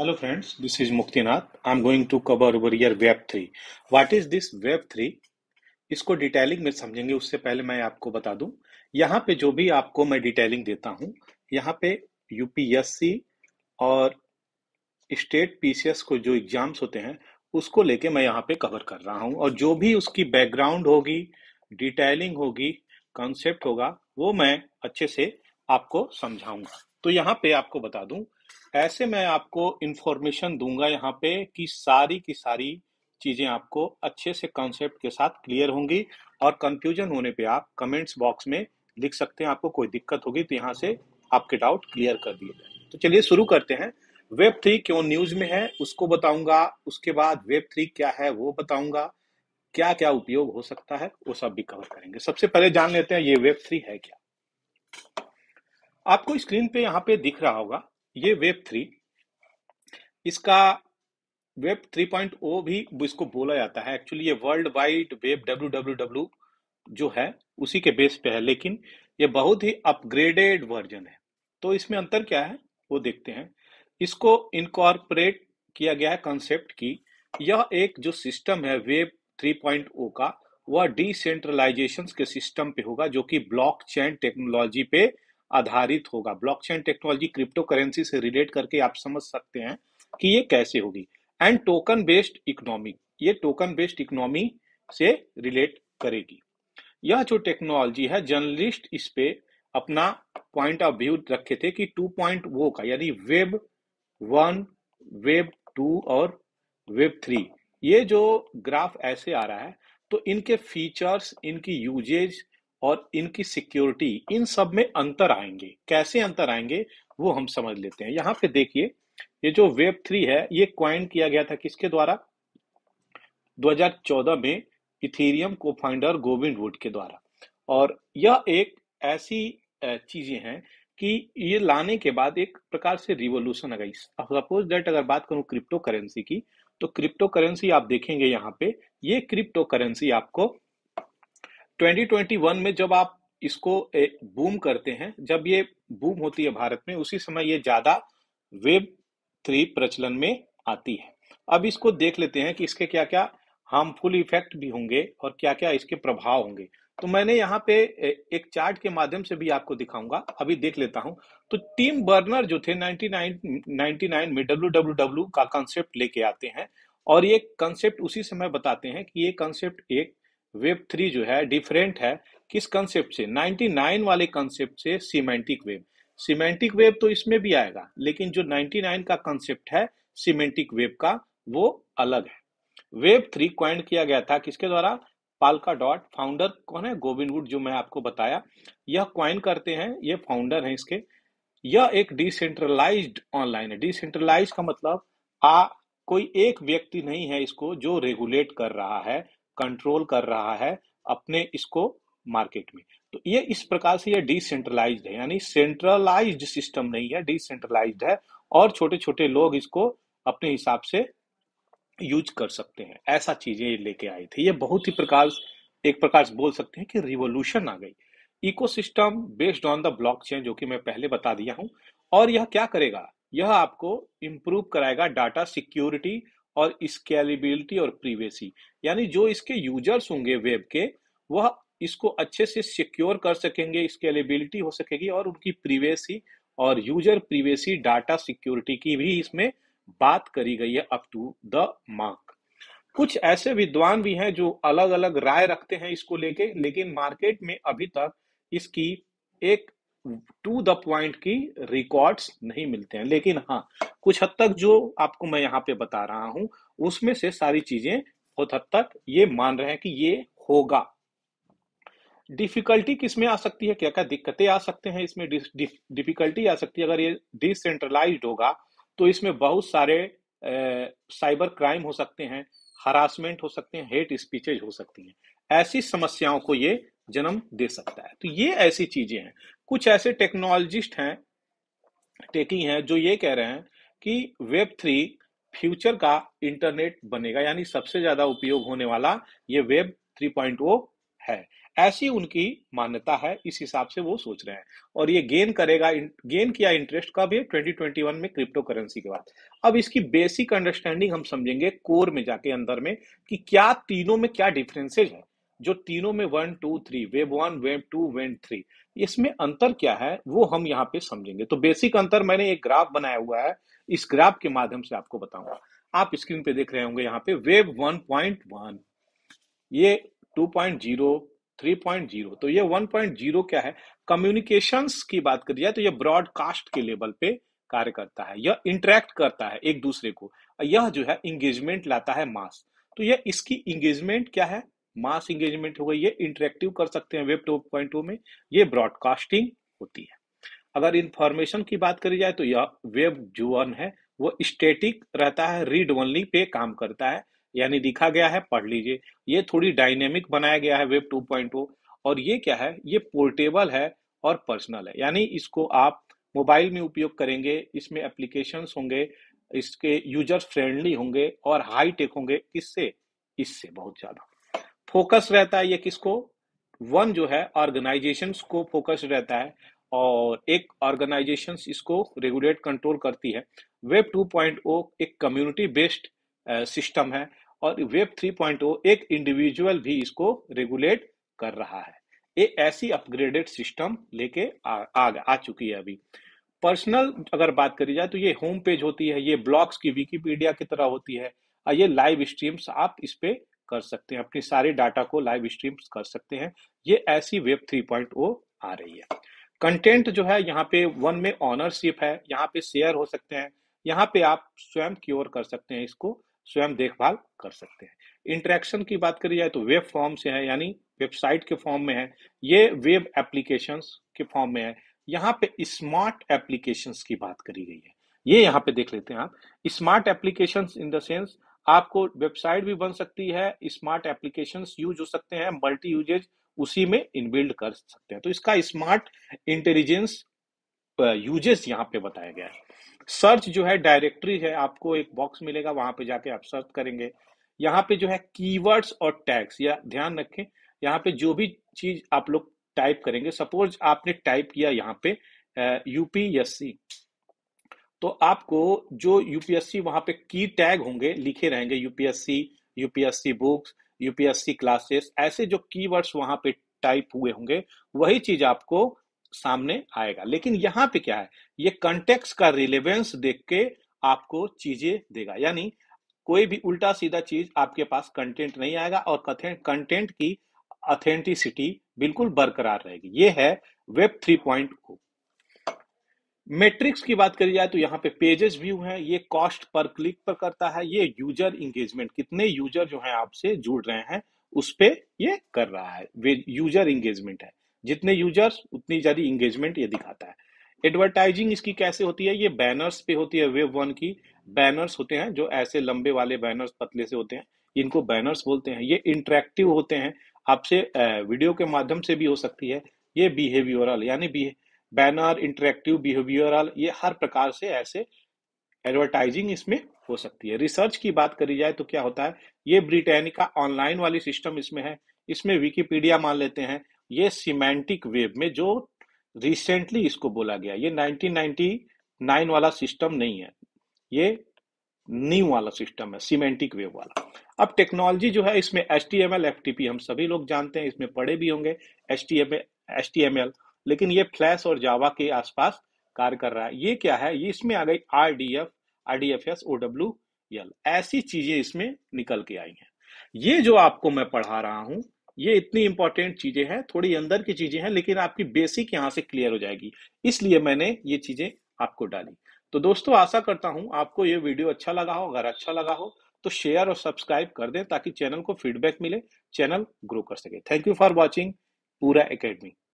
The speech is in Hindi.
Hello friends, this is Muktinath. I'm going to cover over here Web3. What is this Web3? इसको डिटेलिंग में समझेंगे उससे पहले मैं आपको बता दूं यहाँ पे जो भी आपको मैं डिटेलिंग देता हूँ यहाँ पे यूपीएससी और स्टेट पीसीएस को जो एग्जाम्स होते हैं उसको लेके मैं यहाँ पे कवर कर रहा हूँ और जो भी उसकी बैकग्राउंड होगी डिटेलिंग होगी कॉन्सेप्ट होगा वो मैं अच्छे से आपको समझाऊंगा तो यहाँ पे आपको बता दूं ऐसे मैं आपको इंफॉर्मेशन दूंगा यहाँ पे कि सारी की सारी चीजें आपको अच्छे से कॉन्सेप्ट के साथ क्लियर होंगी और कंफ्यूजन होने पे आप कमेंट्स बॉक्स में लिख सकते हैं आपको कोई दिक्कत होगी तो यहाँ से आपके डाउट क्लियर कर दिए जाए तो चलिए शुरू करते हैं वेब थ्री क्यों न्यूज में है उसको बताऊंगा उसके बाद वेब थ्री क्या है वो बताऊंगा क्या क्या उपयोग हो सकता है वो सब भी कवर करेंगे सबसे पहले जान लेते हैं ये वेब थ्री है क्या आपको स्क्रीन पे यहाँ पे दिख रहा होगा ये वेब थ्री इसका वेब 3.0 भी इसको बोला जाता है एक्चुअली ये वर्ल्ड वाइड वेब डब्ल्यू जो है उसी के बेस पे है लेकिन ये बहुत ही अपग्रेडेड वर्जन है तो इसमें अंतर क्या है वो देखते हैं इसको इनकॉर्पोरेट किया गया है कॉन्सेप्ट की यह एक जो सिस्टम है वेब 3.0 का वह डिसेंट्रलाइजेशन के सिस्टम पे होगा जो कि ब्लॉकचेन टेक्नोलॉजी पे आधारित होगा ब्लॉकचेन टेक्नोलॉजी क्रिप्टो करेंसी से रिलेट करके आप समझ सकते हैं कि ये कैसे होगी एंड टोकन बेस्ड इकोनॉमी ये टोकन बेस्ड इकोनॉमी से रिलेट करेगी यह जो टेक्नोलॉजी है जर्नलिस्ट इस पे अपना पॉइंट ऑफ व्यू रखे थे कि टू पॉइंट वो का यानी वेब वन वेब टू और वेब थ्री ये जो ग्राफ ऐसे आ रहा है तो इनके फीचर्स इनकी यूजेज और इनकी सिक्योरिटी इन सब में अंतर आएंगे कैसे अंतर आएंगे वो हम समझ लेते हैं यहाँ पे देखिए ये जो वेब थ्री है ये क्वाइन किया गया था किसके द्वारा 2014 में इथेरियम को फाइंडर गोविंद वुड के द्वारा और यह एक ऐसी चीजें हैं कि ये लाने के बाद एक प्रकार से रिवोल्यूशन आ गई सपोज दैट अगर बात करूं क्रिप्टो करेंसी की तो क्रिप्टो करेंसी आप देखेंगे यहाँ पे ये क्रिप्टो करेंसी आपको 2021 में जब आप इसको बूम करते हैं जब ये बूम होती है भारत में उसी समय ये ज्यादा वेब थ्री प्रचलन में आती है अब इसको देख लेते हैं कि इसके क्या क्या हार्मफुल इफेक्ट भी होंगे और क्या क्या इसके प्रभाव होंगे तो मैंने यहाँ पे एक चार्ट के माध्यम से भी आपको दिखाऊंगा अभी देख लेता हूं तो टीम बर्नर जो थे 99 99 में डब्ल्यू का कॉन्सेप्ट लेके आते हैं और ये कंसेप्ट उसी समय बताते हैं कि ये कंसेप्ट एक वेब थ्री जो है डिफरेंट है किस कंसेप्ट से 99 वाले कंसेप्ट से सीमेंटिक वेब सीमेंटिक वेब तो इसमें भी आएगा लेकिन जो 99 का कंसेप्ट है सीमेंटिक वेब का वो अलग है वेब थ्री क्वाइंट किया गया था किसके द्वारा पालका डॉट फाउंडर कौन है गोविंदवुड जो मैं आपको बताया यह क्वाइन करते हैं ये फाउंडर है इसके यह एक डिसेंट्रलाइज ऑनलाइन है डिसेंट्रलाइज का मतलब आ कोई एक व्यक्ति नहीं है इसको जो रेगुलेट कर रहा है कंट्रोल कर रहा है अपने इसको मार्केट में तो ये इस प्रकार से ये डिसेंट्रलाइज्ड है यानी सेंट्रलाइज्ड सिस्टम नहीं है डिसेंट्रलाइज्ड है और छोटे छोटे लोग इसको अपने हिसाब से यूज कर सकते हैं ऐसा चीजें लेके आई थी ये बहुत ही प्रकार एक प्रकार से बोल सकते हैं कि रिवोल्यूशन आ गई ecosystem based on the blockchain जो कि मैं पहले बता दिया हूं और यह क्या करेगा यह आपको इम्प्रूव कराएगा डाटा सिक्योरिटी और स्केलेबिलिटी और प्रीवेसी यानी जो इसके यूजर्स होंगे वेब के वह इसको अच्छे से सिक्योर कर सकेंगे स्केलेबिलिटी हो सकेगी और उनकी प्रीवेसी और यूजर प्रीवेसी डाटा सिक्योरिटी की भी इसमें बात करी गई है अप टू द मार्क कुछ ऐसे विद्वान भी हैं जो अलग अलग राय रखते हैं इसको लेके लेकिन मार्केट में अभी तक इसकी एक टू द पॉइंट की रिकॉर्ड्स नहीं मिलते हैं लेकिन हाँ कुछ हद तक जो आपको मैं यहाँ पे बता रहा हूं उसमें से सारी चीजें बहुत हद तक ये मान रहे हैं कि ये होगा डिफिकल्टी किसमें आ सकती है क्या क्या दिक्कतें आ सकते हैं इसमें डिफिकल्टी आ सकती है अगर ये डिसेंट्रलाइज होगा तो इसमें बहुत सारे ए, साइबर क्राइम हो सकते हैं हरासमेंट हो सकते हैं हेट स्पीचेज हो सकती हैं ऐसी समस्याओं को ये जन्म दे सकता है तो ये ऐसी चीजें हैं कुछ ऐसे टेक्नोलॉजिस्ट हैं टेकी हैं जो ये कह रहे हैं कि वेब थ्री फ्यूचर का इंटरनेट बनेगा यानी सबसे ज्यादा उपयोग होने वाला ये वेब थ्री पॉइंट वो है ऐसी उनकी मान्यता है इस हिसाब से वो सोच रहे हैं और ये गेन करेगा गेन किया इंटरेस्ट कब है 2021 में क्रिप्टो करेंसी के बाद अब इसकी बेसिक अंडरस्टैंडिंग हम समझेंगे कोर में जाके अंदर में कि क्या तीनों में क्या डिफरेंसेज है जो तीनों में one two three web one web two web three इसमें अंतर क्या है वो हम यहाँ पे समझेंगे तो बेसिक अंतर मैंने एक ग्राफ बनाया हुआ है इस ग्राफ के माध्यम से आपको बताऊंगा आप स्क्रीन पे देख रहे होंगे यहाँ पे वेब वन पॉइंट वन ये two point zero three point zero तो ये वन पॉइंट जीरो क्या है कम्युनिकेशन की बात करी जाए तो यह ब्रॉडकास्ट के लेवल पे कार्य करता है यह इंटरेक्ट करता है एक दूसरे को यह जो है इंगेजमेंट लाता है मास तो यह इसकी इंगेजमेंट क्या है मास इंगेजमेंट हो गई ये इंटरेक्टिव कर सकते हैं वेब टू पॉइंट में ये ब्रॉडकास्टिंग होती है अगर इंफॉर्मेशन की बात करी जाए तो यह वेब जो वन है वो स्टेटिक रहता है रीड ओनली पे काम करता है यानी लिखा गया है पढ़ लीजिए ये थोड़ी डायनेमिक बनाया गया है वेब 2.0 और ये क्या है ये पोर्टेबल है और पर्सनल है यानी इसको आप मोबाइल में उपयोग करेंगे इसमें एप्लीकेशन होंगे इसके यूजर फ्रेंडली होंगे और हाई टेक होंगे इससे इससे बहुत ज़्यादा फोकस रहता है ये किसको वन जो है ऑर्गेनाइजेशन को फोकस रहता है और एक ऑर्गेनाइजेशन इसको रेगुलेट कंट्रोल करती है वेब 2.0 एक कम्युनिटी बेस्ड सिस्टम है और वेब 3.0 एक इंडिविजुअल भी इसको रेगुलेट कर रहा है ये ऐसी अपग्रेडेड सिस्टम लेके आ, आ, आ चुकी है अभी पर्सनल अगर बात करी जाए तो ये होम पेज होती है ये ब्लॉग्स की विकीपीडिया की तरह होती है और ये लाइव स्ट्रीम्स आप इस पे कर सकते हैं अपने सारे डाटा को लाइव स्ट्रीम कर सकते हैं ये ऐसी वेब थ्री पॉइंट 3.0 आ रही है कंटेंट जो है यहाँ पे वन में ऑनरशिप है यहाँ पे शेयर हो सकते हैं यहाँ पे आप स्वयं क्योर कर सकते हैं इसको स्वयं देखभाल कर सकते हैं इंटरेक्शन की बात करी जाए तो वेब फॉर्म से है यानी वेबसाइट के फॉर्म में है ये वेब एप्लीकेशंस के फॉर्म में है यहाँ पे स्मार्ट एप्लीकेशंस की बात करी गई है ये यहाँ पे देख लेते हैं आप smart applications in the sense आपको वेबसाइट भी बन सकती है स्मार्ट एप्लीकेशन यूज हो सकते हैं मल्टी यूजेज उसी में इनबिल्ड कर सकते हैं तो इसका स्मार्ट इंटेलिजेंस यूजेस यहाँ पे बताया गया है सर्च जो है डायरेक्टरी है आपको एक बॉक्स मिलेगा वहां पे जाके आप सर्च करेंगे यहाँ पे जो है कीवर्ड्स और टैग्स या ध्यान रखें यहाँ पे जो भी चीज आप लोग टाइप करेंगे सपोज आपने टाइप किया यहाँ पे यूपीएससी तो आपको जो यूपीएससी वहां पे की टैग होंगे लिखे रहेंगे UPSC UPSC books UPSC classes ऐसे जो की वर्ड्स वहां पे टाइप हुए होंगे वही चीज आपको सामने आएगा लेकिन यहाँ पे क्या है ये कंटेक्स का रिलेवेंस देख के आपको चीजें देगा यानी कोई भी उल्टा सीधा चीज आपके पास कंटेंट नहीं आएगा और कंटेंट की ऑथेंटिसिटी बिल्कुल बरकरार रहेगी ये है वेब थ्री को मेट्रिक्स की बात करी जाए तो यहाँ पे पेजेस व्यू है ये कॉस्ट पर क्लिक पर करता है ये यूजर इंगेजमेंट कितने यूजर जो है आपसे जुड़ रहे हैं उस पर ये कर रहा है यूजर इंगेजमेंट है जितने यूजर्स उतनी ज्यादा इंगेजमेंट ये दिखाता है एडवर्टाइजिंग इसकी कैसे होती है ये बैनर्स पे होती है वेब वन की बैनर्स होते हैं जो ऐसे लंबे वाले बैनर्स पतले से होते हैं इनको बैनर्स बोलते हैं ये इंटरेक्टिव होते हैं आपसे वीडियो के माध्यम से भी हो सकती है ये बिहेवियोरल यानी बैनर इंटरेक्टिव बिहेवियरल ये हर प्रकार से ऐसे एडवर्टाइजिंग इसमें हो सकती है रिसर्च की बात करी जाए तो क्या होता है ये ब्रिटेनिका ऑनलाइन वाली सिस्टम इसमें है इसमें विकीपीडिया मान लेते हैं ये सीमेंटिक वेब में जो रिसेंटली इसको बोला गया ये 1999 वाला सिस्टम नहीं है ये न्यू वाला सिस्टम है सीमेंटिक वेव वाला अब टेक्नोलॉजी जो है इसमें H T M L F हम सभी लोग जानते हैं इसमें पढ़े भी होंगे S T M H T M L लेकिन ये फ्लैश और जावा के आसपास कार्य कर रहा है ये क्या है ये इसमें आ गई R D F R D F S O W L ऐसी चीजें इसमें निकल के आई हैं ये जो आपको मैं पढ़ा रहा हूं ये इतनी इंपॉर्टेंट चीजें हैं थोड़ी अंदर की चीजें हैं लेकिन आपकी बेसिक यहां से क्लियर हो जाएगी इसलिए मैंने ये चीजें आपको डाली तो दोस्तों आशा करता हूं आपको ये वीडियो अच्छा लगा हो अगर अच्छा लगा हो तो शेयर और सब्सक्राइब कर दें ताकि चैनल को फीडबैक मिले चैनल ग्रो कर सके थैंक यू फॉर वॉचिंग पूरा अकेडमी